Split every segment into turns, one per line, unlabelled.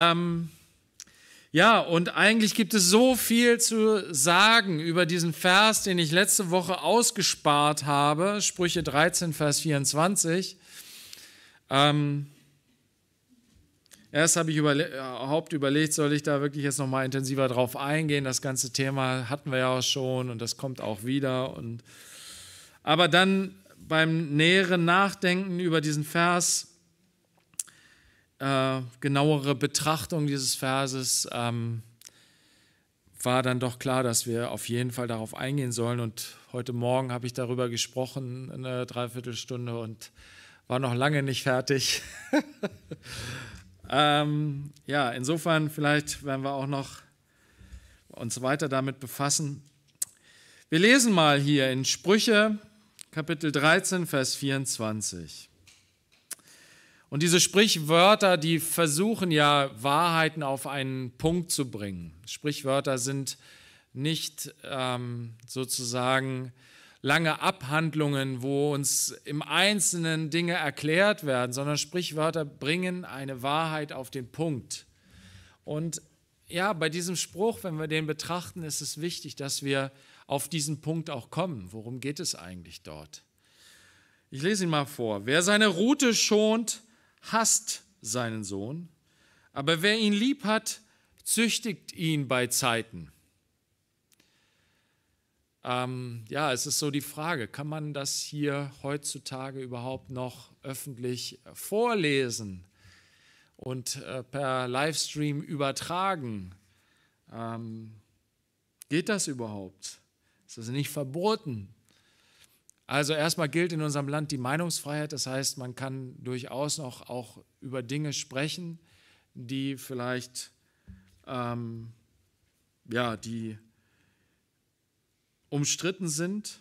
Ähm, ja, und eigentlich gibt es so viel zu sagen über diesen Vers, den ich letzte Woche ausgespart habe, Sprüche 13, Vers 24. Ähm, erst habe ich überle überhaupt äh, überlegt, soll ich da wirklich jetzt nochmal intensiver drauf eingehen. Das ganze Thema hatten wir ja auch schon und das kommt auch wieder. Und, aber dann beim näheren Nachdenken über diesen Vers äh, genauere Betrachtung dieses Verses ähm, war dann doch klar, dass wir auf jeden Fall darauf eingehen sollen. Und heute Morgen habe ich darüber gesprochen, eine Dreiviertelstunde, und war noch lange nicht fertig. ähm, ja, insofern vielleicht werden wir auch noch uns weiter damit befassen. Wir lesen mal hier in Sprüche Kapitel 13, Vers 24. Und diese Sprichwörter, die versuchen ja Wahrheiten auf einen Punkt zu bringen. Sprichwörter sind nicht ähm, sozusagen lange Abhandlungen, wo uns im Einzelnen Dinge erklärt werden, sondern Sprichwörter bringen eine Wahrheit auf den Punkt. Und ja, bei diesem Spruch, wenn wir den betrachten, ist es wichtig, dass wir auf diesen Punkt auch kommen. Worum geht es eigentlich dort? Ich lese ihn mal vor. Wer seine Route schont, hasst seinen Sohn, aber wer ihn lieb hat, züchtigt ihn bei Zeiten. Ähm, ja, es ist so die Frage, kann man das hier heutzutage überhaupt noch öffentlich vorlesen und äh, per Livestream übertragen? Ähm, geht das überhaupt? Ist das nicht verboten? Also erstmal gilt in unserem Land die Meinungsfreiheit, das heißt, man kann durchaus noch auch über Dinge sprechen, die vielleicht, ähm, ja, die umstritten sind.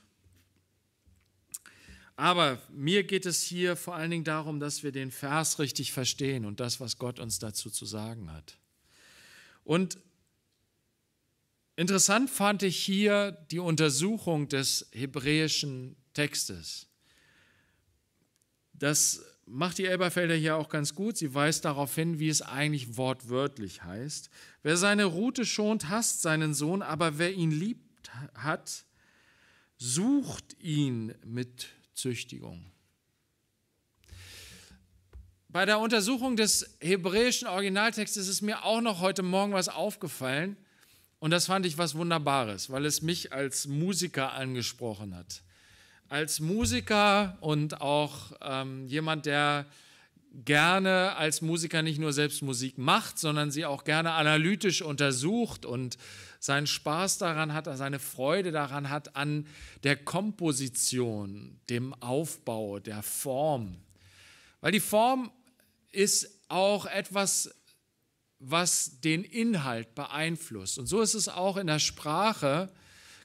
Aber mir geht es hier vor allen Dingen darum, dass wir den Vers richtig verstehen und das, was Gott uns dazu zu sagen hat. Und interessant fand ich hier die Untersuchung des hebräischen Textes. Das macht die Elberfelder hier auch ganz gut. Sie weist darauf hin, wie es eigentlich wortwörtlich heißt. Wer seine Rute schont, hasst seinen Sohn, aber wer ihn liebt hat, sucht ihn mit Züchtigung. Bei der Untersuchung des hebräischen Originaltextes ist mir auch noch heute Morgen was aufgefallen. Und das fand ich was Wunderbares, weil es mich als Musiker angesprochen hat als Musiker und auch ähm, jemand, der gerne als Musiker nicht nur selbst Musik macht, sondern sie auch gerne analytisch untersucht und seinen Spaß daran hat, seine Freude daran hat an der Komposition, dem Aufbau, der Form. Weil die Form ist auch etwas, was den Inhalt beeinflusst. Und so ist es auch in der Sprache,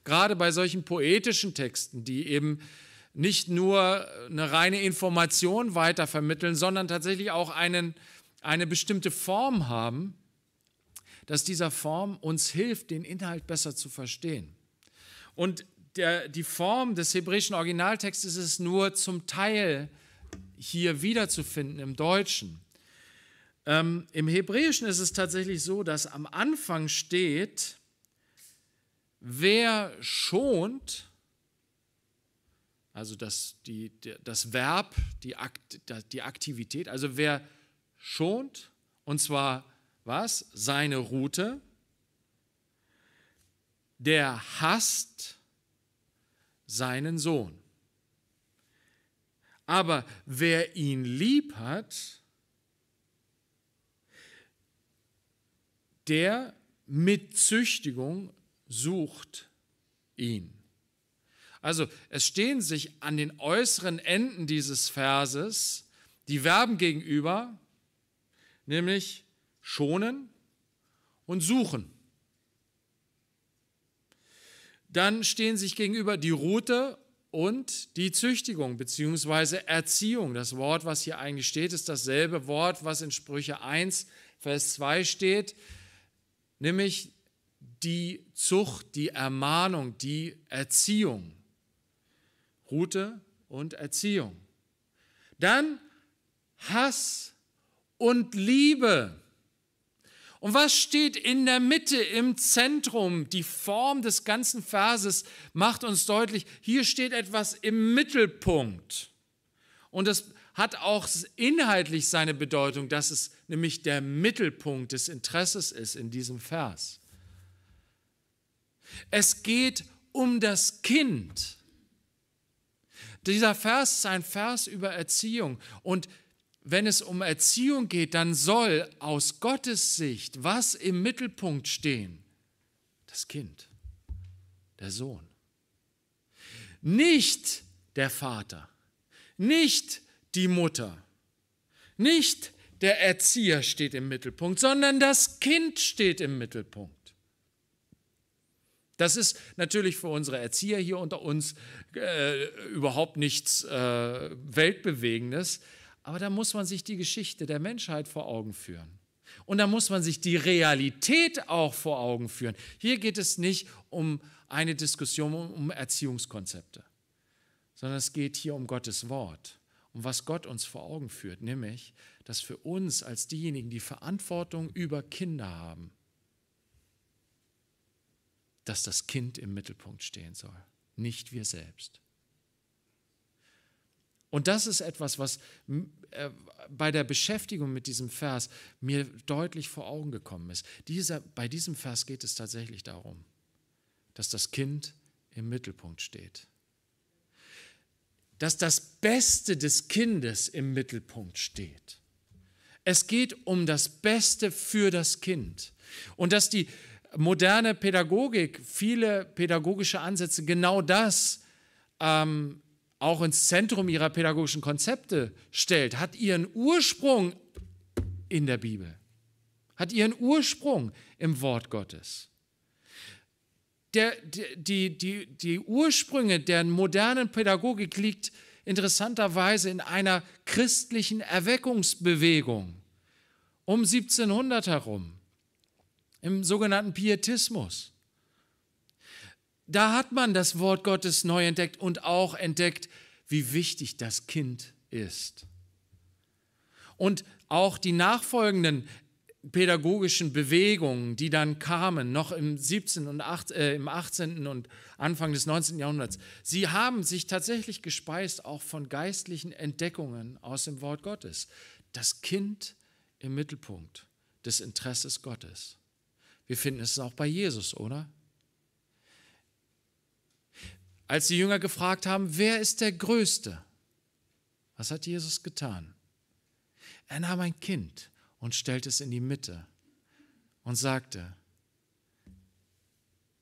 gerade bei solchen poetischen Texten, die eben nicht nur eine reine Information weitervermitteln, sondern tatsächlich auch einen, eine bestimmte Form haben, dass dieser Form uns hilft, den Inhalt besser zu verstehen. Und der, die Form des hebräischen Originaltextes ist nur zum Teil hier wiederzufinden im Deutschen. Ähm, Im Hebräischen ist es tatsächlich so, dass am Anfang steht, Wer schont, also das, die, das Verb, die, Akt, die Aktivität, also wer schont, und zwar was? Seine Rute, der hasst seinen Sohn. Aber wer ihn lieb hat, der mit Züchtigung sucht ihn. Also es stehen sich an den äußeren Enden dieses Verses die Verben gegenüber, nämlich schonen und suchen. Dann stehen sich gegenüber die Route und die Züchtigung bzw. Erziehung. Das Wort, was hier eigentlich steht, ist dasselbe Wort, was in Sprüche 1, Vers 2 steht, nämlich die Zucht, die Ermahnung, die Erziehung. Rute und Erziehung. Dann Hass und Liebe. Und was steht in der Mitte, im Zentrum? Die Form des ganzen Verses macht uns deutlich, hier steht etwas im Mittelpunkt. Und das hat auch inhaltlich seine Bedeutung, dass es nämlich der Mittelpunkt des Interesses ist in diesem Vers. Es geht um das Kind. Dieser Vers ist ein Vers über Erziehung. Und wenn es um Erziehung geht, dann soll aus Gottes Sicht was im Mittelpunkt stehen? Das Kind, der Sohn. Nicht der Vater, nicht die Mutter, nicht der Erzieher steht im Mittelpunkt, sondern das Kind steht im Mittelpunkt. Das ist natürlich für unsere Erzieher hier unter uns äh, überhaupt nichts äh, Weltbewegendes, aber da muss man sich die Geschichte der Menschheit vor Augen führen. Und da muss man sich die Realität auch vor Augen führen. Hier geht es nicht um eine Diskussion um Erziehungskonzepte, sondern es geht hier um Gottes Wort, um was Gott uns vor Augen führt, nämlich, dass für uns als diejenigen, die Verantwortung über Kinder haben, dass das Kind im Mittelpunkt stehen soll, nicht wir selbst. Und das ist etwas, was äh, bei der Beschäftigung mit diesem Vers mir deutlich vor Augen gekommen ist. Dieser, bei diesem Vers geht es tatsächlich darum, dass das Kind im Mittelpunkt steht. Dass das Beste des Kindes im Mittelpunkt steht. Es geht um das Beste für das Kind. Und dass die moderne Pädagogik, viele pädagogische Ansätze genau das ähm, auch ins Zentrum ihrer pädagogischen Konzepte stellt, hat ihren Ursprung in der Bibel, hat ihren Ursprung im Wort Gottes. Der, die, die, die Ursprünge der modernen Pädagogik liegt interessanterweise in einer christlichen Erweckungsbewegung um 1700 herum im sogenannten Pietismus. Da hat man das Wort Gottes neu entdeckt und auch entdeckt, wie wichtig das Kind ist. Und auch die nachfolgenden pädagogischen Bewegungen, die dann kamen, noch im 17. und 8, äh, im 18. und Anfang des 19. Jahrhunderts, sie haben sich tatsächlich gespeist auch von geistlichen Entdeckungen aus dem Wort Gottes. Das Kind im Mittelpunkt des Interesses Gottes. Wir finden es auch bei Jesus, oder? Als die Jünger gefragt haben, wer ist der Größte? Was hat Jesus getan? Er nahm ein Kind und stellte es in die Mitte und sagte,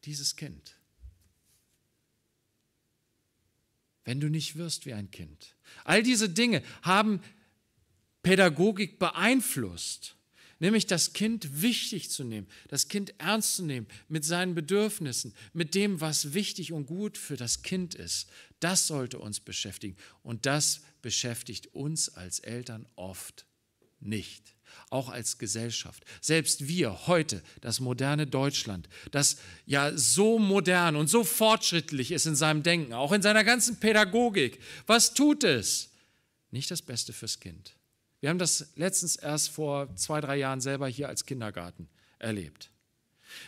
dieses Kind, wenn du nicht wirst wie ein Kind. All diese Dinge haben Pädagogik beeinflusst nämlich das Kind wichtig zu nehmen, das Kind ernst zu nehmen mit seinen Bedürfnissen, mit dem, was wichtig und gut für das Kind ist. Das sollte uns beschäftigen und das beschäftigt uns als Eltern oft nicht auch als Gesellschaft. Selbst wir heute, das moderne Deutschland, das ja so modern und so fortschrittlich ist in seinem Denken, auch in seiner ganzen Pädagogik, was tut es? Nicht das Beste fürs Kind. Wir haben das letztens erst vor zwei, drei Jahren selber hier als Kindergarten erlebt.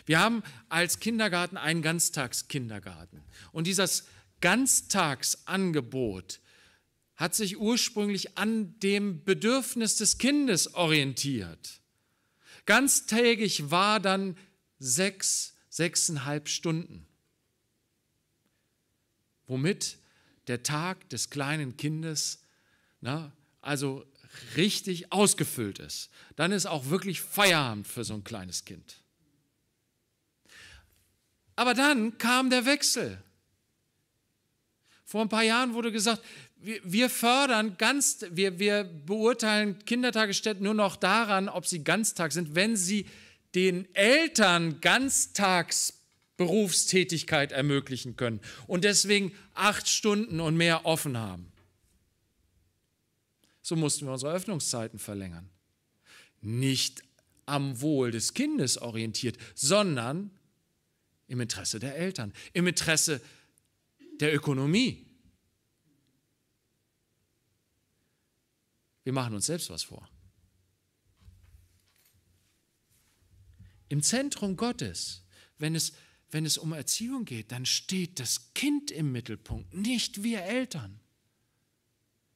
Wir haben als Kindergarten einen Ganztagskindergarten. Und dieses Ganztagsangebot hat sich ursprünglich an dem Bedürfnis des Kindes orientiert. Ganztägig war dann sechs, sechseinhalb Stunden, womit der Tag des kleinen Kindes, na, also richtig ausgefüllt ist, dann ist auch wirklich Feierabend für so ein kleines Kind. Aber dann kam der Wechsel. Vor ein paar Jahren wurde gesagt, wir, fördern ganz, wir, wir beurteilen Kindertagesstätten nur noch daran, ob sie ganztag sind, wenn sie den Eltern Ganztagsberufstätigkeit ermöglichen können und deswegen acht Stunden und mehr offen haben so mussten wir unsere Öffnungszeiten verlängern. Nicht am Wohl des Kindes orientiert, sondern im Interesse der Eltern, im Interesse der Ökonomie. Wir machen uns selbst was vor. Im Zentrum Gottes, wenn es, wenn es um Erziehung geht, dann steht das Kind im Mittelpunkt, nicht wir Eltern.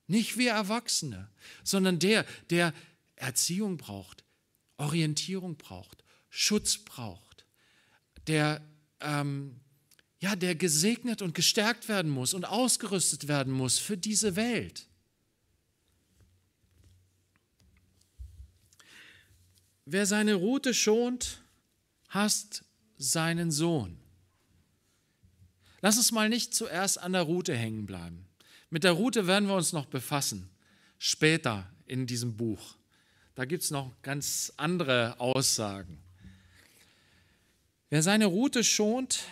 Nicht wir Erwachsene, sondern der, der Erziehung braucht, Orientierung braucht, Schutz braucht, der, ähm, ja, der gesegnet und gestärkt werden muss und ausgerüstet werden muss für diese Welt. Wer seine Rute schont, hasst seinen Sohn. Lass uns mal nicht zuerst an der Rute hängen bleiben. Mit der Route werden wir uns noch befassen, später in diesem Buch. Da gibt es noch ganz andere Aussagen. Wer seine Route schont,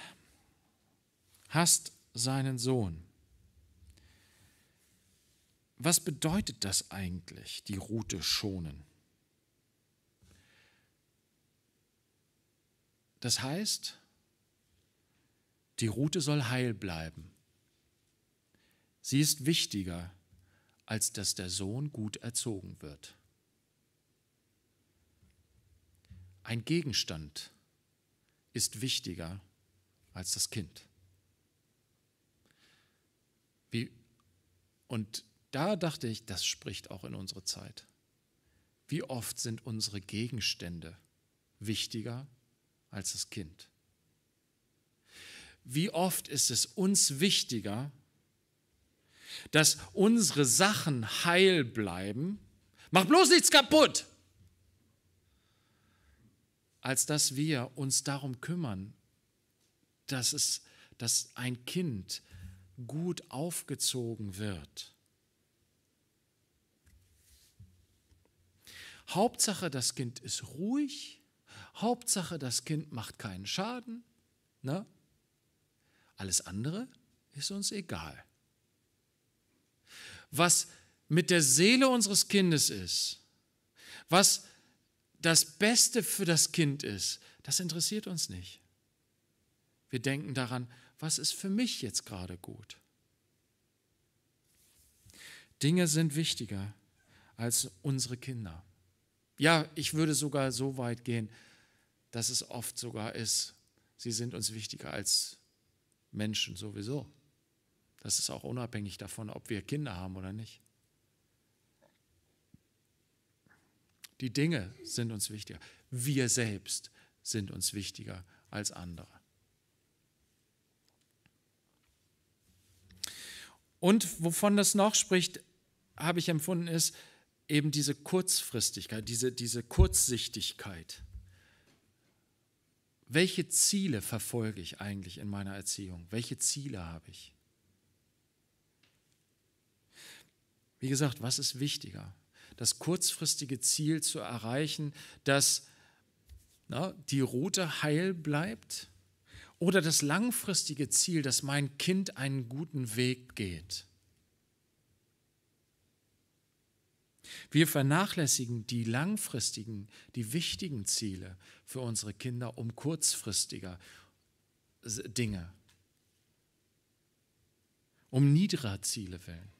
hasst seinen Sohn. Was bedeutet das eigentlich, die Route schonen? Das heißt, die Route soll heil bleiben. Sie ist wichtiger, als dass der Sohn gut erzogen wird. Ein Gegenstand ist wichtiger als das Kind. Wie, und da dachte ich, das spricht auch in unsere Zeit. Wie oft sind unsere Gegenstände wichtiger als das Kind? Wie oft ist es uns wichtiger, dass unsere Sachen heil bleiben. Mach bloß nichts kaputt! Als dass wir uns darum kümmern, dass, es, dass ein Kind gut aufgezogen wird. Hauptsache, das Kind ist ruhig. Hauptsache, das Kind macht keinen Schaden. Ne? Alles andere ist uns egal was mit der Seele unseres Kindes ist, was das Beste für das Kind ist, das interessiert uns nicht. Wir denken daran, was ist für mich jetzt gerade gut? Dinge sind wichtiger als unsere Kinder. Ja, ich würde sogar so weit gehen, dass es oft sogar ist, sie sind uns wichtiger als Menschen sowieso. Das ist auch unabhängig davon, ob wir Kinder haben oder nicht. Die Dinge sind uns wichtiger. Wir selbst sind uns wichtiger als andere. Und wovon das noch spricht, habe ich empfunden, ist eben diese Kurzfristigkeit, diese, diese Kurzsichtigkeit. Welche Ziele verfolge ich eigentlich in meiner Erziehung? Welche Ziele habe ich? Wie gesagt, was ist wichtiger? Das kurzfristige Ziel zu erreichen, dass na, die Route heil bleibt oder das langfristige Ziel, dass mein Kind einen guten Weg geht. Wir vernachlässigen die langfristigen, die wichtigen Ziele für unsere Kinder um kurzfristiger Dinge, um niedriger Ziele willen.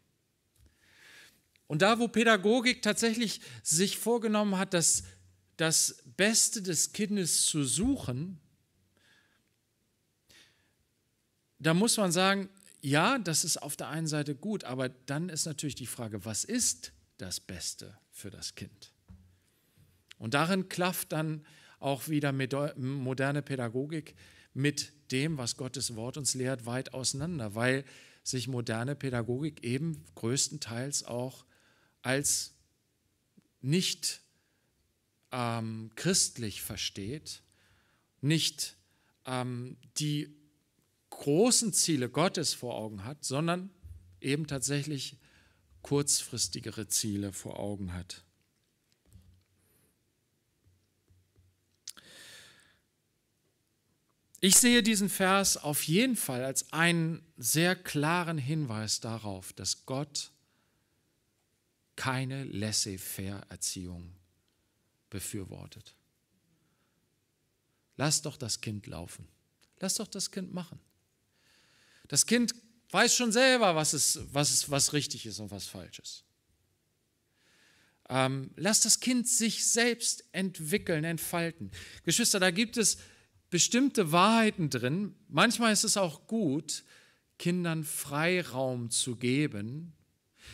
Und da, wo Pädagogik tatsächlich sich vorgenommen hat, das, das Beste des Kindes zu suchen, da muss man sagen, ja, das ist auf der einen Seite gut, aber dann ist natürlich die Frage, was ist das Beste für das Kind? Und darin klafft dann auch wieder moderne Pädagogik mit dem, was Gottes Wort uns lehrt, weit auseinander, weil sich moderne Pädagogik eben größtenteils auch als nicht ähm, christlich versteht, nicht ähm, die großen Ziele Gottes vor Augen hat, sondern eben tatsächlich kurzfristigere Ziele vor Augen hat. Ich sehe diesen Vers auf jeden Fall als einen sehr klaren Hinweis darauf, dass Gott keine Laissez-faire-Erziehung befürwortet. Lass doch das Kind laufen. Lass doch das Kind machen. Das Kind weiß schon selber, was, ist, was, ist, was richtig ist und was falsch ist. Ähm, lass das Kind sich selbst entwickeln, entfalten. Geschwister, da gibt es bestimmte Wahrheiten drin. Manchmal ist es auch gut, Kindern Freiraum zu geben,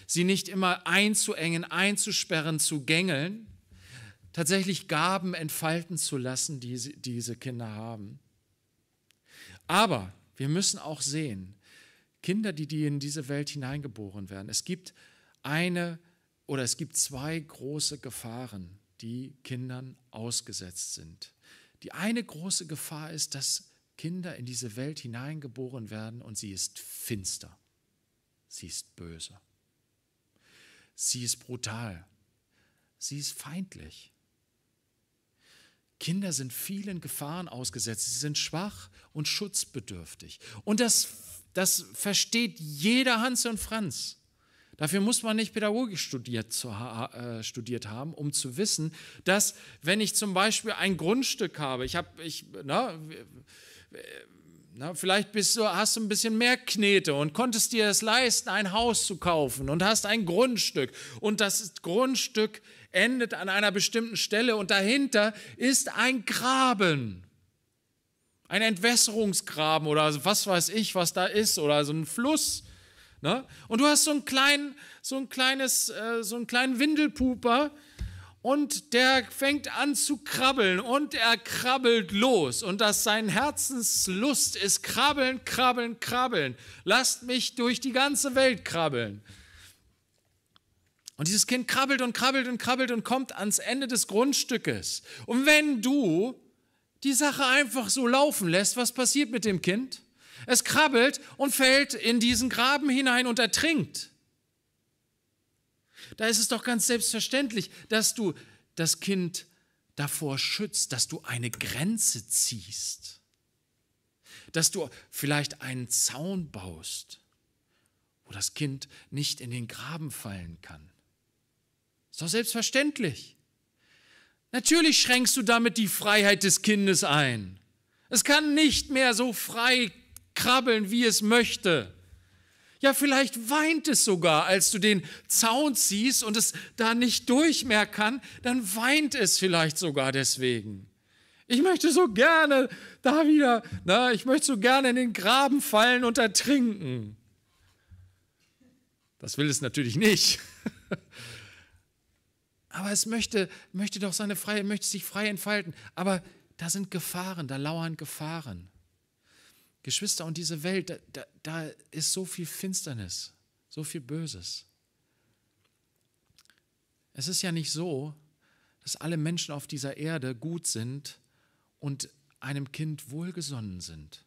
sie nicht immer einzuengen, einzusperren, zu gängeln, tatsächlich Gaben entfalten zu lassen, die sie, diese Kinder haben. Aber wir müssen auch sehen, Kinder, die, die in diese Welt hineingeboren werden, es gibt eine oder es gibt zwei große Gefahren, die Kindern ausgesetzt sind. Die eine große Gefahr ist, dass Kinder in diese Welt hineingeboren werden und sie ist finster, sie ist böse. Sie ist brutal. Sie ist feindlich. Kinder sind vielen Gefahren ausgesetzt. Sie sind schwach und schutzbedürftig. Und das, das versteht jeder Hans und Franz. Dafür muss man nicht pädagogisch studiert, zu, äh, studiert haben, um zu wissen, dass wenn ich zum Beispiel ein Grundstück habe, ich habe, ich, na, na, vielleicht bist du, hast du ein bisschen mehr Knete und konntest dir es leisten, ein Haus zu kaufen und hast ein Grundstück. Und das Grundstück endet an einer bestimmten Stelle und dahinter ist ein Graben. Ein Entwässerungsgraben oder was weiß ich, was da ist oder so ein Fluss. Ne? Und du hast so, einen kleinen, so, ein kleines, äh, so einen kleinen Windelpuper, und der fängt an zu krabbeln und er krabbelt los. Und das sein Herzenslust ist krabbeln, krabbeln, krabbeln. Lasst mich durch die ganze Welt krabbeln. Und dieses Kind krabbelt und krabbelt und krabbelt und kommt ans Ende des Grundstückes. Und wenn du die Sache einfach so laufen lässt, was passiert mit dem Kind? Es krabbelt und fällt in diesen Graben hinein und ertrinkt. Da ist es doch ganz selbstverständlich, dass du das Kind davor schützt, dass du eine Grenze ziehst, dass du vielleicht einen Zaun baust, wo das Kind nicht in den Graben fallen kann. Ist doch selbstverständlich. Natürlich schränkst du damit die Freiheit des Kindes ein. Es kann nicht mehr so frei krabbeln, wie es möchte. Ja, vielleicht weint es sogar, als du den Zaun ziehst und es da nicht durch mehr kann, dann weint es vielleicht sogar deswegen. Ich möchte so gerne da wieder, na, ich möchte so gerne in den Graben fallen und ertrinken. Das will es natürlich nicht. Aber es möchte, möchte doch seine Freiheit, möchte sich frei entfalten. Aber da sind Gefahren, da lauern Gefahren. Geschwister, und diese Welt, da, da, da ist so viel Finsternis, so viel Böses. Es ist ja nicht so, dass alle Menschen auf dieser Erde gut sind und einem Kind wohlgesonnen sind.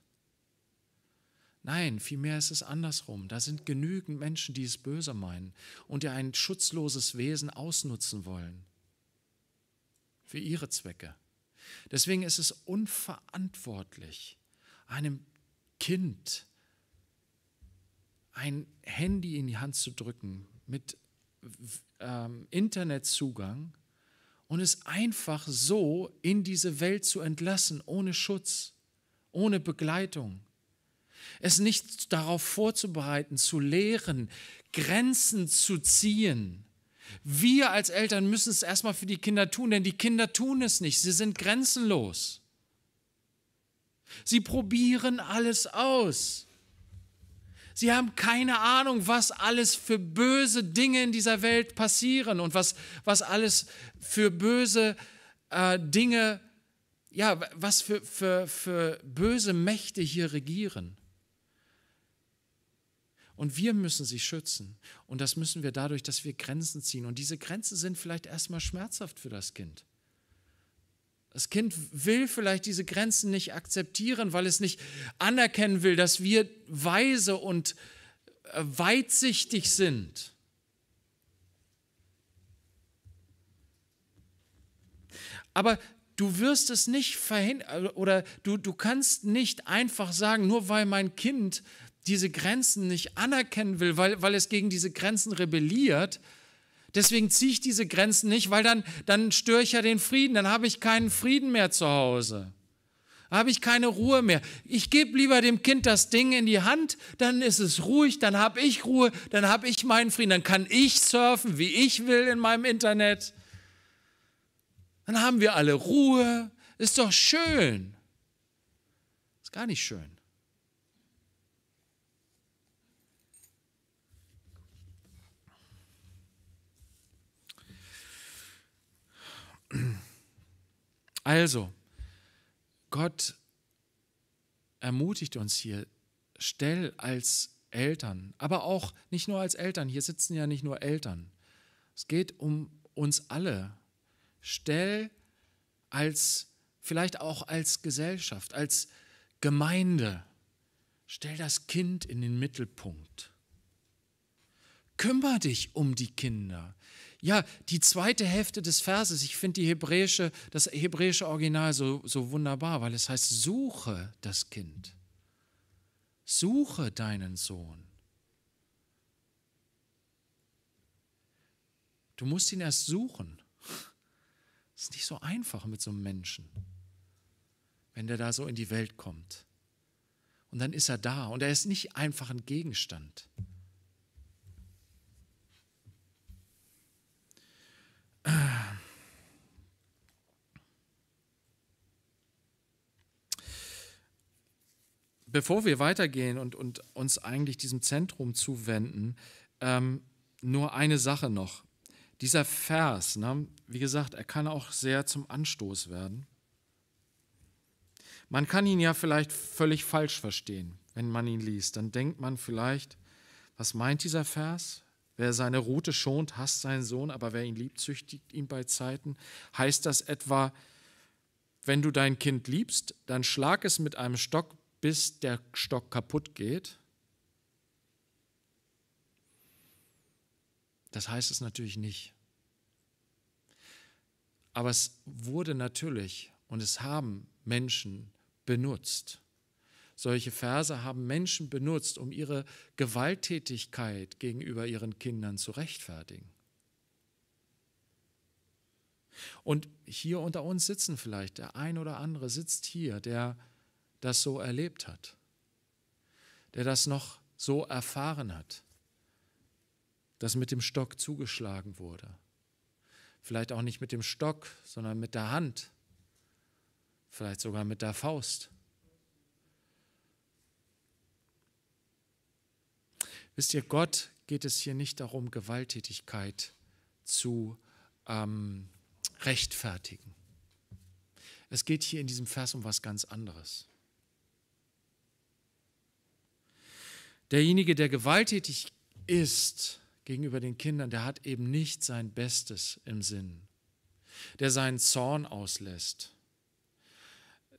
Nein, vielmehr ist es andersrum. Da sind genügend Menschen, die es böse meinen und die ein schutzloses Wesen ausnutzen wollen. Für ihre Zwecke. Deswegen ist es unverantwortlich, einem Kind ein Handy in die Hand zu drücken mit ähm, Internetzugang und es einfach so in diese Welt zu entlassen, ohne Schutz, ohne Begleitung. Es nicht darauf vorzubereiten, zu lehren, Grenzen zu ziehen. Wir als Eltern müssen es erstmal für die Kinder tun, denn die Kinder tun es nicht. Sie sind grenzenlos. Sie probieren alles aus. Sie haben keine Ahnung, was alles für böse Dinge in dieser Welt passieren und was, was alles für böse äh, Dinge, ja, was für, für, für böse Mächte hier regieren. Und wir müssen sie schützen. Und das müssen wir dadurch, dass wir Grenzen ziehen. Und diese Grenzen sind vielleicht erstmal schmerzhaft für das Kind. Das Kind will vielleicht diese Grenzen nicht akzeptieren, weil es nicht anerkennen will, dass wir weise und äh, weitsichtig sind. Aber du wirst es nicht verhindern also, oder du, du kannst nicht einfach sagen, nur weil mein Kind diese Grenzen nicht anerkennen will, weil, weil es gegen diese Grenzen rebelliert, Deswegen ziehe ich diese Grenzen nicht, weil dann, dann störe ich ja den Frieden, dann habe ich keinen Frieden mehr zu Hause. Habe ich keine Ruhe mehr. Ich gebe lieber dem Kind das Ding in die Hand, dann ist es ruhig, dann habe ich Ruhe, dann habe ich meinen Frieden, dann kann ich surfen, wie ich will in meinem Internet. Dann haben wir alle Ruhe. Ist doch schön. Ist gar nicht schön. Also, Gott ermutigt uns hier, stell als Eltern, aber auch nicht nur als Eltern, hier sitzen ja nicht nur Eltern, es geht um uns alle, stell als, vielleicht auch als Gesellschaft, als Gemeinde, stell das Kind in den Mittelpunkt. Kümmer dich um die Kinder ja, die zweite Hälfte des Verses, ich finde hebräische, das hebräische Original so, so wunderbar, weil es heißt, suche das Kind, suche deinen Sohn. Du musst ihn erst suchen. Es ist nicht so einfach mit so einem Menschen, wenn der da so in die Welt kommt. Und dann ist er da und er ist nicht einfach ein Gegenstand. Bevor wir weitergehen und, und uns eigentlich diesem Zentrum zuwenden, ähm, nur eine Sache noch. Dieser Vers, ne, wie gesagt, er kann auch sehr zum Anstoß werden. Man kann ihn ja vielleicht völlig falsch verstehen, wenn man ihn liest. Dann denkt man vielleicht, was meint dieser Vers? Wer seine Rute schont, hasst seinen Sohn, aber wer ihn liebt, züchtigt ihn bei Zeiten. Heißt das etwa, wenn du dein Kind liebst, dann schlag es mit einem Stock, bis der Stock kaputt geht? Das heißt es natürlich nicht. Aber es wurde natürlich und es haben Menschen benutzt. Solche Verse haben Menschen benutzt, um ihre Gewalttätigkeit gegenüber ihren Kindern zu rechtfertigen. Und hier unter uns sitzen vielleicht der ein oder andere sitzt hier, der das so erlebt hat, der das noch so erfahren hat, dass mit dem Stock zugeschlagen wurde. Vielleicht auch nicht mit dem Stock, sondern mit der Hand, vielleicht sogar mit der Faust. Wisst ihr, Gott geht es hier nicht darum, Gewalttätigkeit zu ähm, rechtfertigen. Es geht hier in diesem Vers um was ganz anderes. Derjenige, der gewalttätig ist gegenüber den Kindern, der hat eben nicht sein Bestes im Sinn, der seinen Zorn auslässt,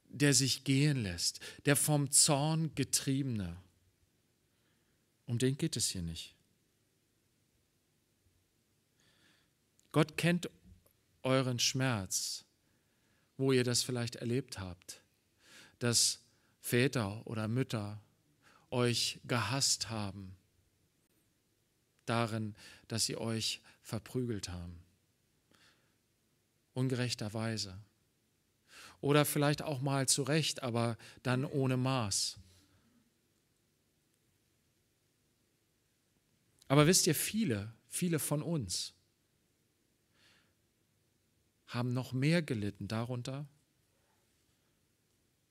der sich gehen lässt, der vom Zorn getriebene. Um den geht es hier nicht. Gott kennt euren Schmerz, wo ihr das vielleicht erlebt habt, dass Väter oder Mütter euch gehasst haben, darin, dass sie euch verprügelt haben, ungerechterweise. Oder vielleicht auch mal zu Recht, aber dann ohne Maß. Aber wisst ihr, viele, viele von uns haben noch mehr gelitten darunter,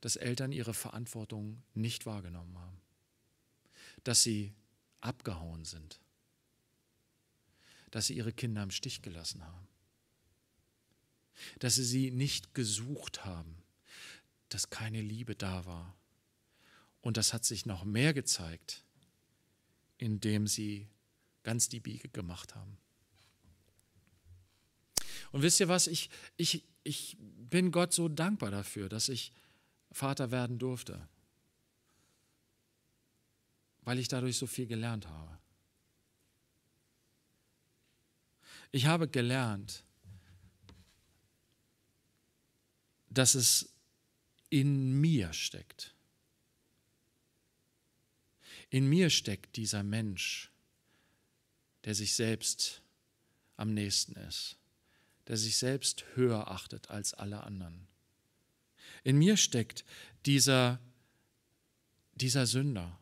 dass Eltern ihre Verantwortung nicht wahrgenommen haben, dass sie abgehauen sind, dass sie ihre Kinder im Stich gelassen haben, dass sie sie nicht gesucht haben, dass keine Liebe da war. Und das hat sich noch mehr gezeigt, indem sie ganz die Biege gemacht haben. Und wisst ihr was, ich, ich, ich bin Gott so dankbar dafür, dass ich Vater werden durfte, weil ich dadurch so viel gelernt habe. Ich habe gelernt, dass es in mir steckt. In mir steckt dieser Mensch, der sich selbst am nächsten ist, der sich selbst höher achtet als alle anderen. In mir steckt dieser, dieser Sünder,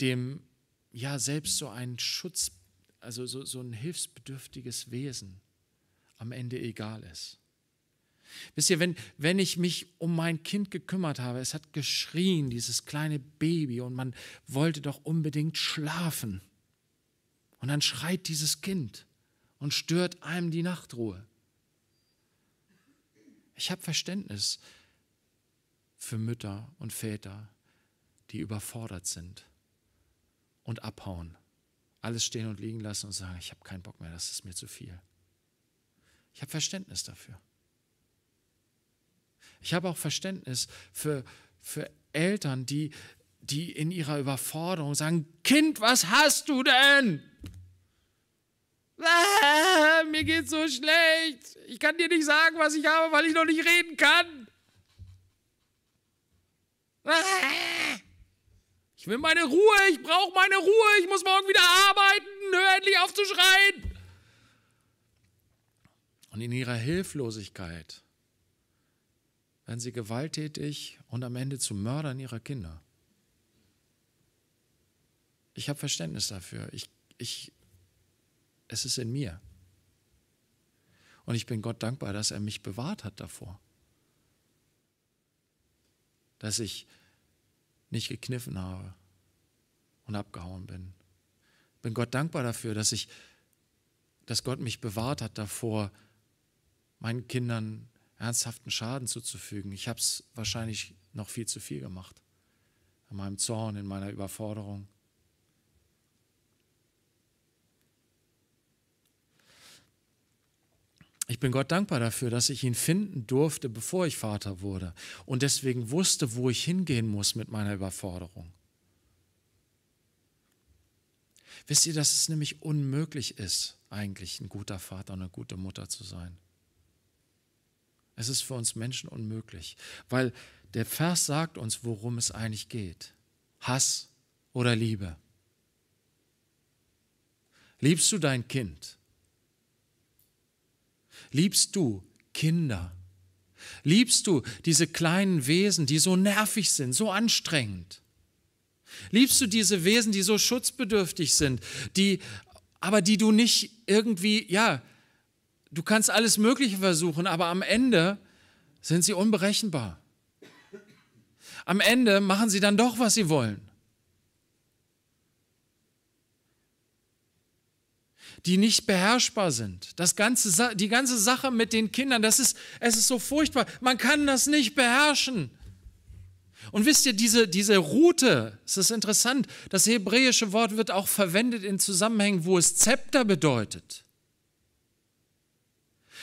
dem ja selbst so ein Schutz, also so, so ein hilfsbedürftiges Wesen am Ende egal ist. Wisst ihr, wenn, wenn ich mich um mein Kind gekümmert habe, es hat geschrien, dieses kleine Baby, und man wollte doch unbedingt schlafen. Und dann schreit dieses Kind und stört einem die Nachtruhe. Ich habe Verständnis für Mütter und Väter, die überfordert sind und abhauen, alles stehen und liegen lassen und sagen, ich habe keinen Bock mehr, das ist mir zu viel. Ich habe Verständnis dafür. Ich habe auch Verständnis für, für Eltern, die, die in ihrer Überforderung sagen, Kind, was hast du denn? Ah, mir geht so schlecht. Ich kann dir nicht sagen, was ich habe, weil ich noch nicht reden kann. Ah, ich will meine Ruhe, ich brauche meine Ruhe, ich muss morgen wieder arbeiten, hör endlich auf zu schreien. Und in ihrer Hilflosigkeit werden sie gewalttätig und am Ende zu Mördern ihrer Kinder. Ich habe Verständnis dafür. Ich, ich, es ist in mir. Und ich bin Gott dankbar, dass er mich bewahrt hat davor. Dass ich nicht gekniffen habe und abgehauen bin. Bin Gott dankbar dafür, dass ich, dass Gott mich bewahrt hat davor, meinen Kindern ernsthaften Schaden zuzufügen. Ich habe es wahrscheinlich noch viel zu viel gemacht. In meinem Zorn, in meiner Überforderung. Ich bin Gott dankbar dafür, dass ich ihn finden durfte, bevor ich Vater wurde und deswegen wusste, wo ich hingehen muss mit meiner Überforderung. Wisst ihr, dass es nämlich unmöglich ist, eigentlich ein guter Vater und eine gute Mutter zu sein? Es ist für uns Menschen unmöglich, weil der Vers sagt uns, worum es eigentlich geht. Hass oder Liebe. Liebst du dein Kind? Liebst du Kinder? Liebst du diese kleinen Wesen, die so nervig sind, so anstrengend? Liebst du diese Wesen, die so schutzbedürftig sind, die aber die du nicht irgendwie, ja, du kannst alles Mögliche versuchen, aber am Ende sind sie unberechenbar. Am Ende machen sie dann doch, was sie wollen. die nicht beherrschbar sind. Das ganze, die ganze Sache mit den Kindern, das ist, es ist so furchtbar. Man kann das nicht beherrschen. Und wisst ihr, diese, diese Route, es ist interessant, das hebräische Wort wird auch verwendet in Zusammenhängen, wo es Zepter bedeutet.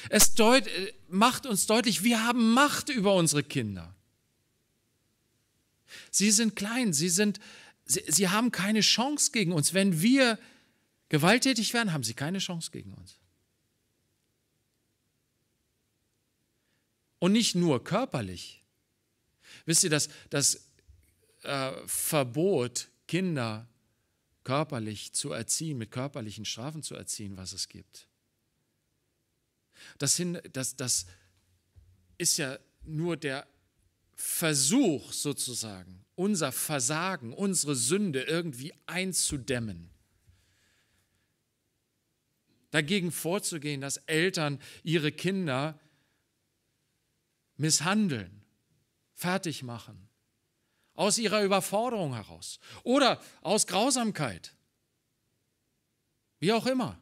Es deut, äh, macht uns deutlich, wir haben Macht über unsere Kinder. Sie sind klein, sie, sind, sie, sie haben keine Chance gegen uns. Wenn wir gewalttätig werden, haben sie keine Chance gegen uns. Und nicht nur körperlich. Wisst ihr, dass das äh, Verbot, Kinder körperlich zu erziehen, mit körperlichen Strafen zu erziehen, was es gibt, das, hin, das, das ist ja nur der Versuch sozusagen, unser Versagen, unsere Sünde irgendwie einzudämmen. Dagegen vorzugehen, dass Eltern ihre Kinder misshandeln, fertig machen, aus ihrer Überforderung heraus oder aus Grausamkeit, wie auch immer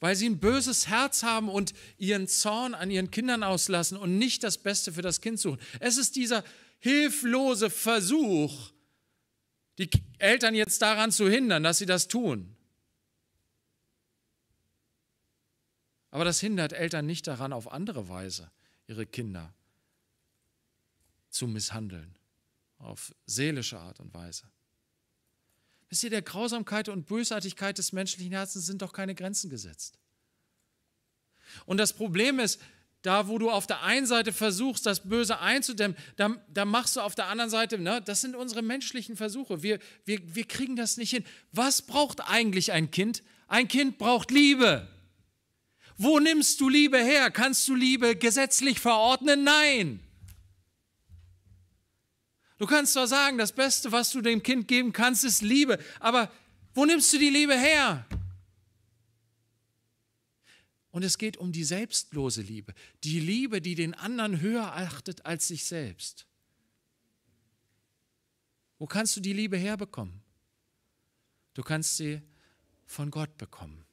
weil sie ein böses Herz haben und ihren Zorn an ihren Kindern auslassen und nicht das Beste für das Kind suchen. Es ist dieser hilflose Versuch, die Eltern jetzt daran zu hindern, dass sie das tun. Aber das hindert Eltern nicht daran, auf andere Weise ihre Kinder zu misshandeln, auf seelische Art und Weise. Wisst ihr, der Grausamkeit und Bösartigkeit des menschlichen Herzens sind doch keine Grenzen gesetzt. Und das Problem ist, da wo du auf der einen Seite versuchst, das Böse einzudämmen, da, da machst du auf der anderen Seite, ne, das sind unsere menschlichen Versuche. Wir, wir, wir kriegen das nicht hin. Was braucht eigentlich ein Kind? Ein Kind braucht Liebe. Wo nimmst du Liebe her? Kannst du Liebe gesetzlich verordnen? Nein. Du kannst zwar sagen, das Beste, was du dem Kind geben kannst, ist Liebe, aber wo nimmst du die Liebe her? Und es geht um die selbstlose Liebe, die Liebe, die den anderen höher achtet als sich selbst. Wo kannst du die Liebe herbekommen? Du kannst sie von Gott bekommen.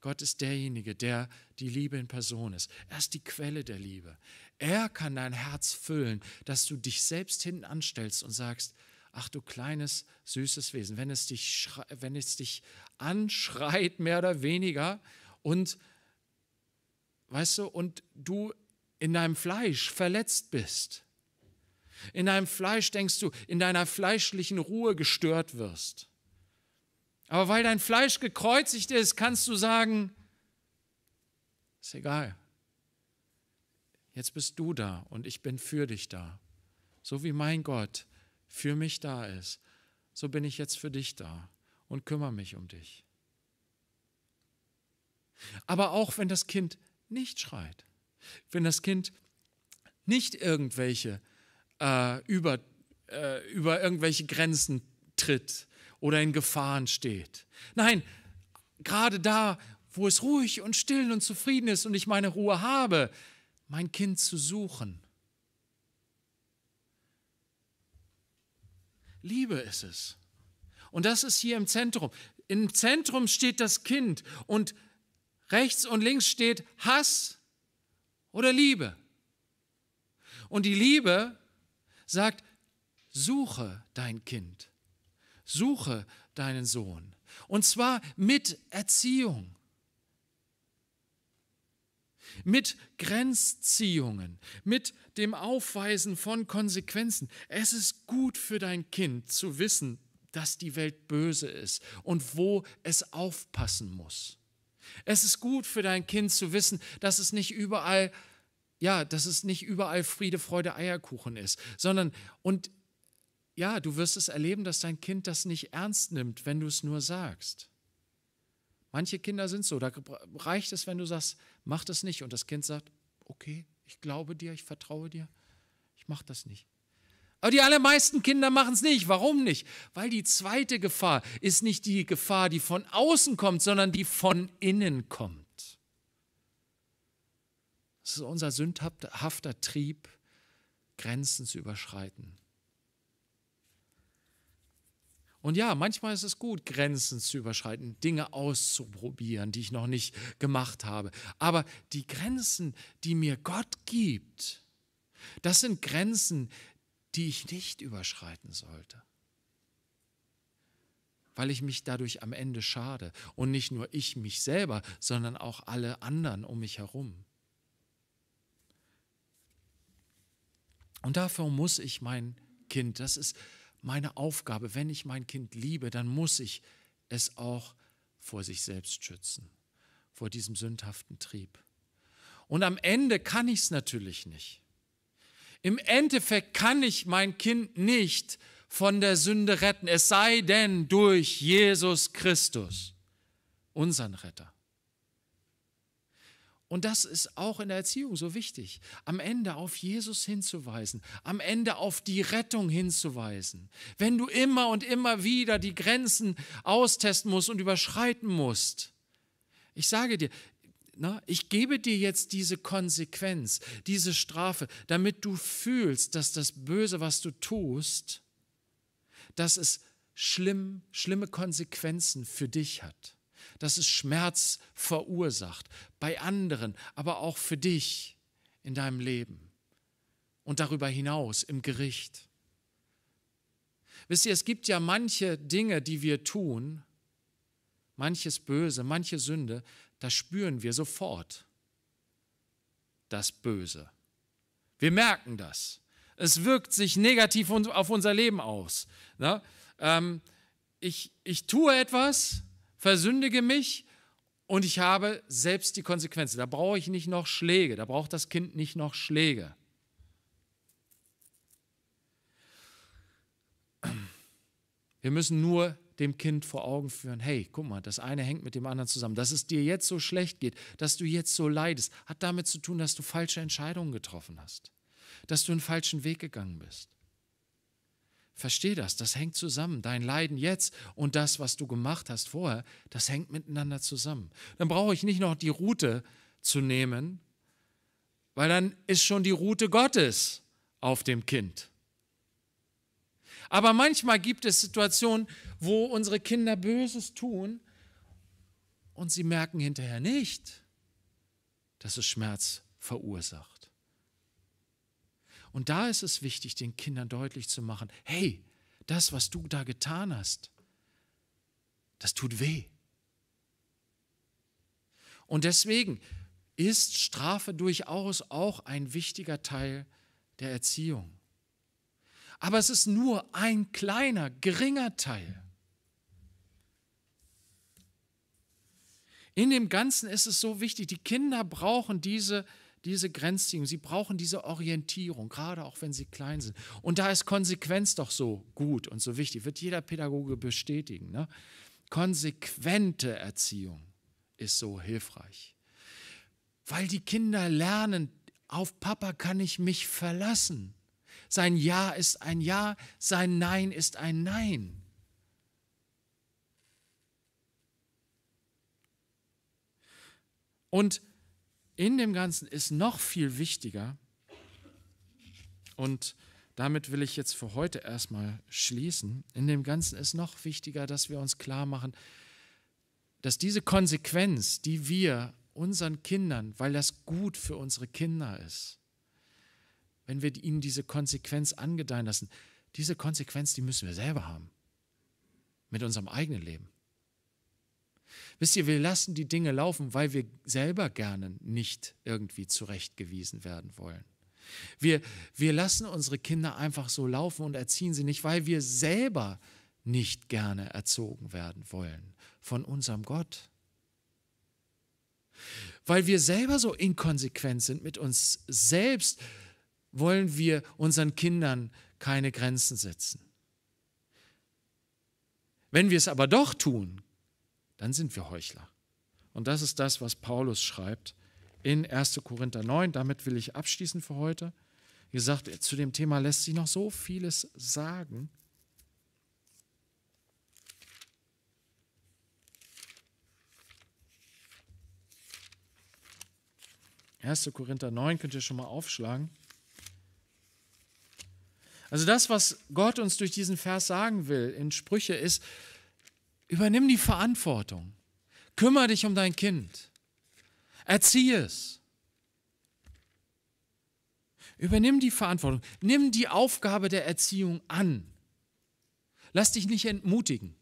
Gott ist derjenige, der die Liebe in Person ist. Er ist die Quelle der Liebe. Er kann dein Herz füllen, dass du dich selbst hinten anstellst und sagst, ach du kleines, süßes Wesen, wenn es dich, wenn es dich anschreit, mehr oder weniger, und weißt du, und du in deinem Fleisch verletzt bist. In deinem Fleisch denkst du, in deiner fleischlichen Ruhe gestört wirst. Aber weil dein Fleisch gekreuzigt ist, kannst du sagen, ist egal, Jetzt bist du da und ich bin für dich da. So wie mein Gott für mich da ist, so bin ich jetzt für dich da und kümmere mich um dich. Aber auch wenn das Kind nicht schreit, wenn das Kind nicht irgendwelche äh, über, äh, über irgendwelche Grenzen tritt oder in Gefahren steht. Nein, gerade da, wo es ruhig und still und zufrieden ist und ich meine Ruhe habe, mein Kind zu suchen. Liebe ist es. Und das ist hier im Zentrum. Im Zentrum steht das Kind und rechts und links steht Hass oder Liebe. Und die Liebe sagt, suche dein Kind, suche deinen Sohn. Und zwar mit Erziehung mit Grenzziehungen, mit dem Aufweisen von Konsequenzen. Es ist gut für dein Kind zu wissen, dass die Welt böse ist und wo es aufpassen muss. Es ist gut für dein Kind zu wissen, dass es nicht überall, ja, dass es nicht überall Friede, Freude, Eierkuchen ist, sondern und ja, du wirst es erleben, dass dein Kind das nicht ernst nimmt, wenn du es nur sagst. Manche Kinder sind so, da reicht es, wenn du sagst, mach das nicht. Und das Kind sagt, okay, ich glaube dir, ich vertraue dir, ich mach das nicht. Aber die allermeisten Kinder machen es nicht. Warum nicht? Weil die zweite Gefahr ist nicht die Gefahr, die von außen kommt, sondern die von innen kommt. Das ist unser sündhafter Trieb, Grenzen zu überschreiten. Und ja, manchmal ist es gut, Grenzen zu überschreiten, Dinge auszuprobieren, die ich noch nicht gemacht habe. Aber die Grenzen, die mir Gott gibt, das sind Grenzen, die ich nicht überschreiten sollte. Weil ich mich dadurch am Ende schade. Und nicht nur ich mich selber, sondern auch alle anderen um mich herum. Und dafür muss ich mein Kind, das ist meine Aufgabe, wenn ich mein Kind liebe, dann muss ich es auch vor sich selbst schützen, vor diesem sündhaften Trieb. Und am Ende kann ich es natürlich nicht. Im Endeffekt kann ich mein Kind nicht von der Sünde retten, es sei denn durch Jesus Christus, unseren Retter. Und das ist auch in der Erziehung so wichtig, am Ende auf Jesus hinzuweisen, am Ende auf die Rettung hinzuweisen. Wenn du immer und immer wieder die Grenzen austesten musst und überschreiten musst, ich sage dir, na, ich gebe dir jetzt diese Konsequenz, diese Strafe, damit du fühlst, dass das Böse, was du tust, dass es schlimm, schlimme Konsequenzen für dich hat dass es Schmerz verursacht, bei anderen, aber auch für dich in deinem Leben und darüber hinaus im Gericht. Wisst ihr, es gibt ja manche Dinge, die wir tun, manches Böse, manche Sünde, da spüren wir sofort das Böse. Wir merken das. Es wirkt sich negativ auf unser Leben aus. Ne? Ähm, ich, ich tue etwas versündige mich und ich habe selbst die Konsequenzen. Da brauche ich nicht noch Schläge, da braucht das Kind nicht noch Schläge. Wir müssen nur dem Kind vor Augen führen, hey, guck mal, das eine hängt mit dem anderen zusammen. Dass es dir jetzt so schlecht geht, dass du jetzt so leidest, hat damit zu tun, dass du falsche Entscheidungen getroffen hast, dass du einen falschen Weg gegangen bist. Versteh das, das hängt zusammen. Dein Leiden jetzt und das, was du gemacht hast vorher, das hängt miteinander zusammen. Dann brauche ich nicht noch die Route zu nehmen, weil dann ist schon die Route Gottes auf dem Kind. Aber manchmal gibt es Situationen, wo unsere Kinder Böses tun und sie merken hinterher nicht, dass es Schmerz verursacht. Und da ist es wichtig, den Kindern deutlich zu machen, hey, das, was du da getan hast, das tut weh. Und deswegen ist Strafe durchaus auch ein wichtiger Teil der Erziehung. Aber es ist nur ein kleiner, geringer Teil. In dem Ganzen ist es so wichtig, die Kinder brauchen diese diese Grenzziehung, sie brauchen diese Orientierung, gerade auch wenn sie klein sind. Und da ist Konsequenz doch so gut und so wichtig, wird jeder Pädagoge bestätigen. Ne? Konsequente Erziehung ist so hilfreich, weil die Kinder lernen, auf Papa kann ich mich verlassen. Sein Ja ist ein Ja, sein Nein ist ein Nein. Und in dem Ganzen ist noch viel wichtiger, und damit will ich jetzt für heute erstmal schließen, in dem Ganzen ist noch wichtiger, dass wir uns klar machen, dass diese Konsequenz, die wir unseren Kindern, weil das gut für unsere Kinder ist, wenn wir ihnen diese Konsequenz angedeihen lassen, diese Konsequenz, die müssen wir selber haben. Mit unserem eigenen Leben. Wisst ihr, wir lassen die Dinge laufen, weil wir selber gerne nicht irgendwie zurechtgewiesen werden wollen. Wir, wir lassen unsere Kinder einfach so laufen und erziehen sie nicht, weil wir selber nicht gerne erzogen werden wollen von unserem Gott. Weil wir selber so inkonsequent sind mit uns selbst, wollen wir unseren Kindern keine Grenzen setzen. Wenn wir es aber doch tun, dann sind wir Heuchler. Und das ist das, was Paulus schreibt in 1. Korinther 9. Damit will ich abschließen für heute. Wie gesagt, zu dem Thema lässt sich noch so vieles sagen. Erste Korinther 9 könnt ihr schon mal aufschlagen. Also das, was Gott uns durch diesen Vers sagen will in Sprüche ist, Übernimm die Verantwortung. Kümmere dich um dein Kind. Erziehe es. Übernimm die Verantwortung. Nimm die Aufgabe der Erziehung an. Lass dich nicht entmutigen.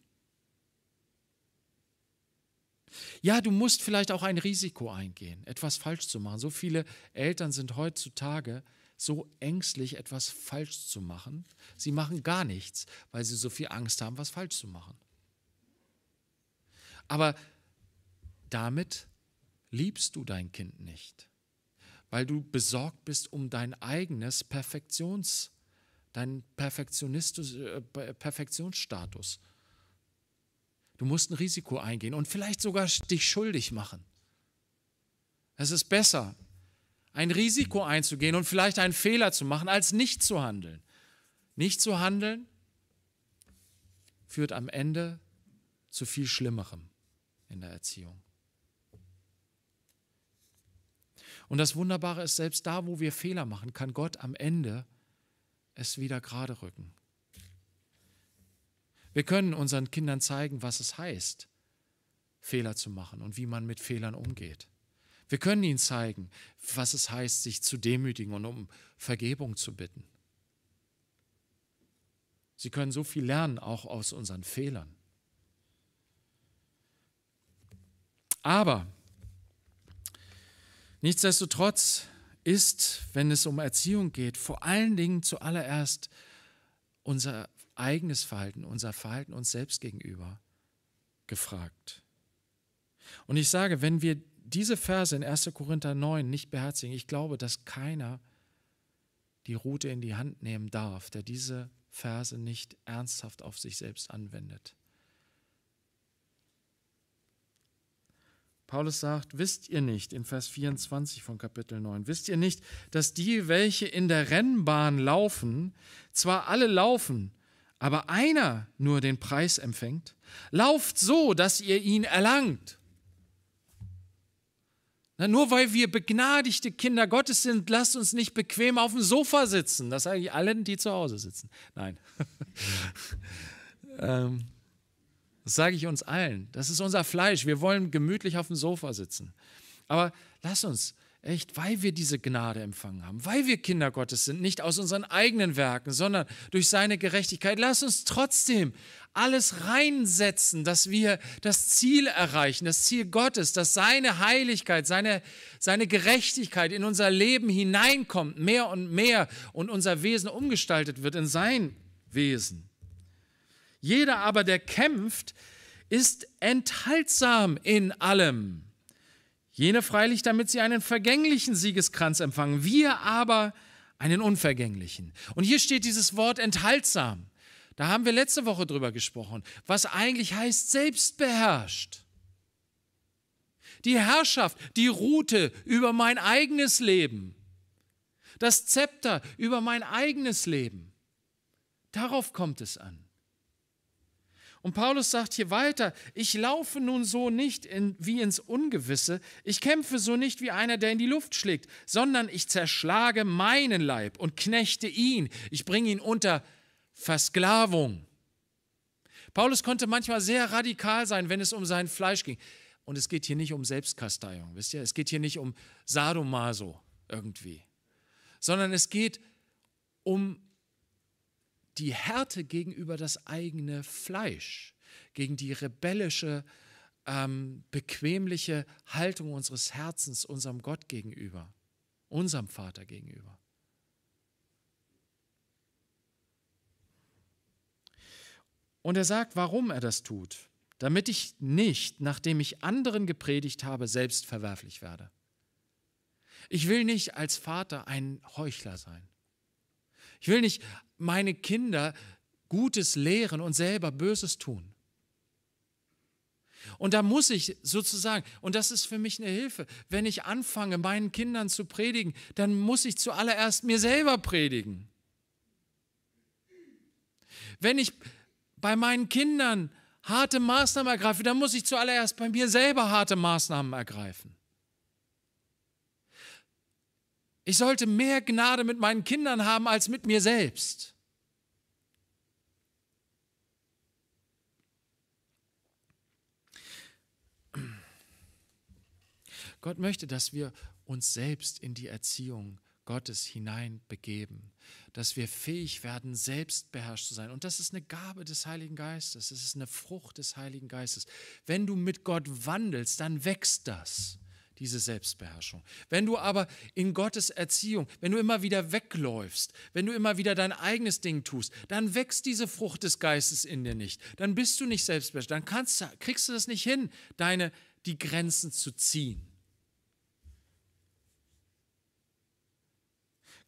Ja, du musst vielleicht auch ein Risiko eingehen, etwas falsch zu machen. So viele Eltern sind heutzutage so ängstlich, etwas falsch zu machen. Sie machen gar nichts, weil sie so viel Angst haben, was falsch zu machen. Aber damit liebst du dein Kind nicht, weil du besorgt bist um dein eigenes Perfektions, deinen äh, Perfektionsstatus. Du musst ein Risiko eingehen und vielleicht sogar dich schuldig machen. Es ist besser, ein Risiko einzugehen und vielleicht einen Fehler zu machen, als nicht zu handeln. Nicht zu handeln führt am Ende zu viel Schlimmerem in der Erziehung. Und das Wunderbare ist, selbst da, wo wir Fehler machen, kann Gott am Ende es wieder gerade rücken. Wir können unseren Kindern zeigen, was es heißt, Fehler zu machen und wie man mit Fehlern umgeht. Wir können ihnen zeigen, was es heißt, sich zu demütigen und um Vergebung zu bitten. Sie können so viel lernen, auch aus unseren Fehlern. Aber nichtsdestotrotz ist, wenn es um Erziehung geht, vor allen Dingen zuallererst unser eigenes Verhalten, unser Verhalten uns selbst gegenüber gefragt. Und ich sage, wenn wir diese Verse in 1. Korinther 9 nicht beherzigen, ich glaube, dass keiner die Route in die Hand nehmen darf, der diese Verse nicht ernsthaft auf sich selbst anwendet. Paulus sagt, wisst ihr nicht, in Vers 24 von Kapitel 9, wisst ihr nicht, dass die, welche in der Rennbahn laufen, zwar alle laufen, aber einer nur den Preis empfängt? Lauft so, dass ihr ihn erlangt. Na, nur weil wir begnadigte Kinder Gottes sind, lasst uns nicht bequem auf dem Sofa sitzen. Das sage ich allen, die zu Hause sitzen. Nein. ähm, das sage ich uns allen. Das ist unser Fleisch. Wir wollen gemütlich auf dem Sofa sitzen. Aber lass uns echt, weil wir diese Gnade empfangen haben, weil wir Kinder Gottes sind, nicht aus unseren eigenen Werken, sondern durch seine Gerechtigkeit, lass uns trotzdem alles reinsetzen, dass wir das Ziel erreichen, das Ziel Gottes, dass seine Heiligkeit, seine, seine Gerechtigkeit in unser Leben hineinkommt, mehr und mehr und unser Wesen umgestaltet wird in sein Wesen. Jeder aber, der kämpft, ist enthaltsam in allem. Jene freilich, damit sie einen vergänglichen Siegeskranz empfangen, wir aber einen unvergänglichen. Und hier steht dieses Wort enthaltsam. Da haben wir letzte Woche drüber gesprochen, was eigentlich heißt selbst beherrscht. Die Herrschaft, die Route über mein eigenes Leben, das Zepter über mein eigenes Leben. Darauf kommt es an. Und Paulus sagt hier weiter, ich laufe nun so nicht in, wie ins Ungewisse, ich kämpfe so nicht wie einer, der in die Luft schlägt, sondern ich zerschlage meinen Leib und knechte ihn, ich bringe ihn unter Versklavung. Paulus konnte manchmal sehr radikal sein, wenn es um sein Fleisch ging. Und es geht hier nicht um Selbstkasteiung, wisst ihr? Es geht hier nicht um Sadomaso irgendwie, sondern es geht um die Härte gegenüber das eigene Fleisch, gegen die rebellische, ähm, bequemliche Haltung unseres Herzens unserem Gott gegenüber, unserem Vater gegenüber. Und er sagt, warum er das tut, damit ich nicht, nachdem ich anderen gepredigt habe, selbst verwerflich werde. Ich will nicht als Vater ein Heuchler sein. Ich will nicht meine Kinder Gutes lehren und selber Böses tun. Und da muss ich sozusagen, und das ist für mich eine Hilfe, wenn ich anfange, meinen Kindern zu predigen, dann muss ich zuallererst mir selber predigen. Wenn ich bei meinen Kindern harte Maßnahmen ergreife, dann muss ich zuallererst bei mir selber harte Maßnahmen ergreifen. Ich sollte mehr Gnade mit meinen Kindern haben als mit mir selbst. Gott möchte, dass wir uns selbst in die Erziehung Gottes hineinbegeben, dass wir fähig werden, selbstbeherrscht zu sein. Und das ist eine Gabe des Heiligen Geistes, es ist eine Frucht des Heiligen Geistes. Wenn du mit Gott wandelst, dann wächst das diese Selbstbeherrschung. Wenn du aber in Gottes Erziehung, wenn du immer wieder wegläufst, wenn du immer wieder dein eigenes Ding tust, dann wächst diese Frucht des Geistes in dir nicht. Dann bist du nicht selbstbeherrscht. Dann kannst, kriegst du das nicht hin, deine, die Grenzen zu ziehen.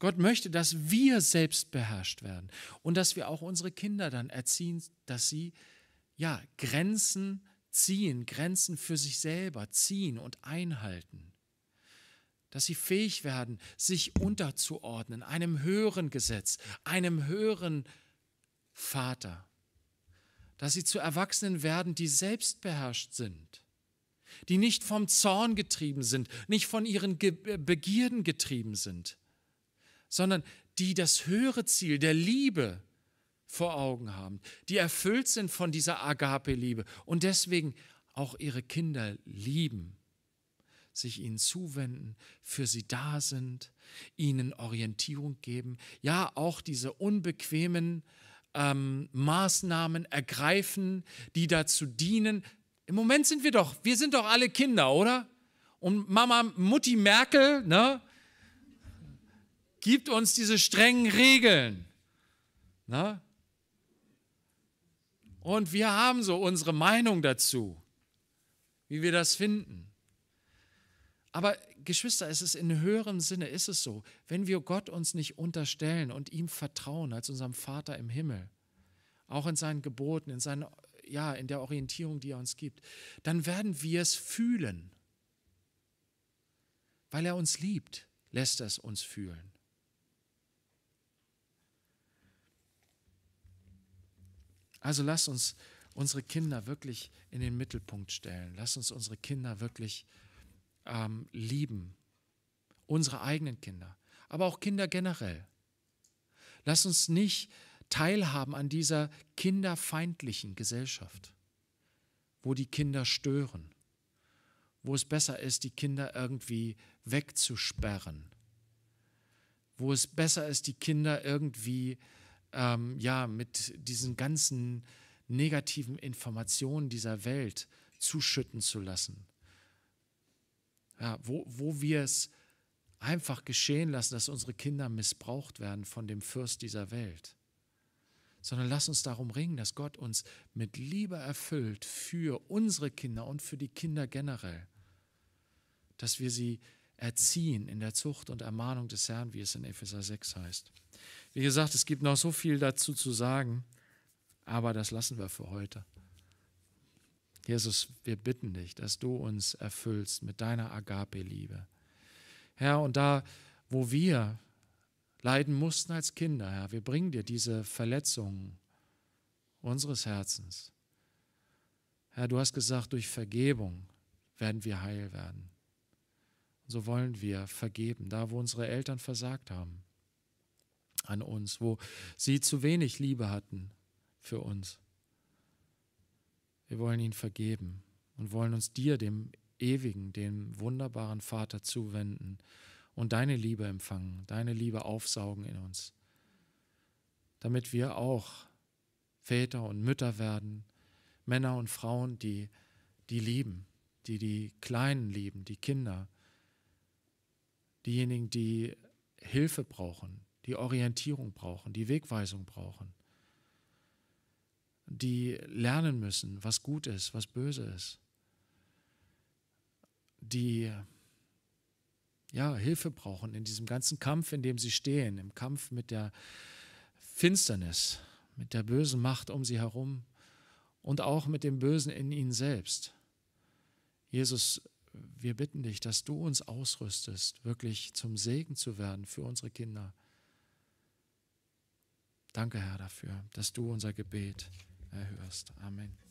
Gott möchte, dass wir selbstbeherrscht werden und dass wir auch unsere Kinder dann erziehen, dass sie ja Grenzen ziehen, Grenzen für sich selber ziehen und einhalten. Dass sie fähig werden, sich unterzuordnen, einem höheren Gesetz, einem höheren Vater. Dass sie zu Erwachsenen werden, die selbstbeherrscht sind, die nicht vom Zorn getrieben sind, nicht von ihren Ge äh, Begierden getrieben sind, sondern die das höhere Ziel der Liebe vor Augen haben, die erfüllt sind von dieser Agape-Liebe und deswegen auch ihre Kinder lieben, sich ihnen zuwenden, für sie da sind, ihnen Orientierung geben, ja auch diese unbequemen ähm, Maßnahmen ergreifen, die dazu dienen. Im Moment sind wir doch, wir sind doch alle Kinder, oder? Und Mama, Mutti Merkel, ne, gibt uns diese strengen Regeln. Ne? Und wir haben so unsere Meinung dazu, wie wir das finden. Aber Geschwister, es ist in höherem Sinne, ist es so, wenn wir Gott uns nicht unterstellen und ihm vertrauen als unserem Vater im Himmel, auch in seinen Geboten, in, seinen, ja, in der Orientierung, die er uns gibt, dann werden wir es fühlen. Weil er uns liebt, lässt er es uns fühlen. Also lass uns unsere Kinder wirklich in den Mittelpunkt stellen. Lass uns unsere Kinder wirklich ähm, lieben. Unsere eigenen Kinder, aber auch Kinder generell. Lass uns nicht teilhaben an dieser kinderfeindlichen Gesellschaft, wo die Kinder stören, wo es besser ist, die Kinder irgendwie wegzusperren, wo es besser ist, die Kinder irgendwie zu ähm, ja, mit diesen ganzen negativen Informationen dieser Welt zuschütten zu lassen. Ja, wo, wo wir es einfach geschehen lassen, dass unsere Kinder missbraucht werden von dem Fürst dieser Welt. Sondern lass uns darum ringen, dass Gott uns mit Liebe erfüllt für unsere Kinder und für die Kinder generell. Dass wir sie erziehen in der Zucht und Ermahnung des Herrn, wie es in Epheser 6 heißt. Wie gesagt, es gibt noch so viel dazu zu sagen, aber das lassen wir für heute. Jesus, wir bitten dich, dass du uns erfüllst mit deiner Agape-Liebe. Herr, und da, wo wir leiden mussten als Kinder, Herr, wir bringen dir diese Verletzungen unseres Herzens. Herr, du hast gesagt, durch Vergebung werden wir heil werden. So wollen wir vergeben, da wo unsere Eltern versagt haben an uns, wo sie zu wenig Liebe hatten für uns. Wir wollen ihn vergeben und wollen uns dir, dem ewigen, dem wunderbaren Vater zuwenden und deine Liebe empfangen, deine Liebe aufsaugen in uns, damit wir auch Väter und Mütter werden, Männer und Frauen, die die lieben, die die Kleinen lieben, die Kinder, diejenigen, die Hilfe brauchen, die Orientierung brauchen, die Wegweisung brauchen, die lernen müssen, was gut ist, was böse ist, die ja, Hilfe brauchen in diesem ganzen Kampf, in dem sie stehen, im Kampf mit der Finsternis, mit der bösen Macht um sie herum und auch mit dem Bösen in ihnen selbst. Jesus, wir bitten dich, dass du uns ausrüstest, wirklich zum Segen zu werden für unsere Kinder. Danke, Herr, dafür, dass du unser Gebet erhörst. Amen.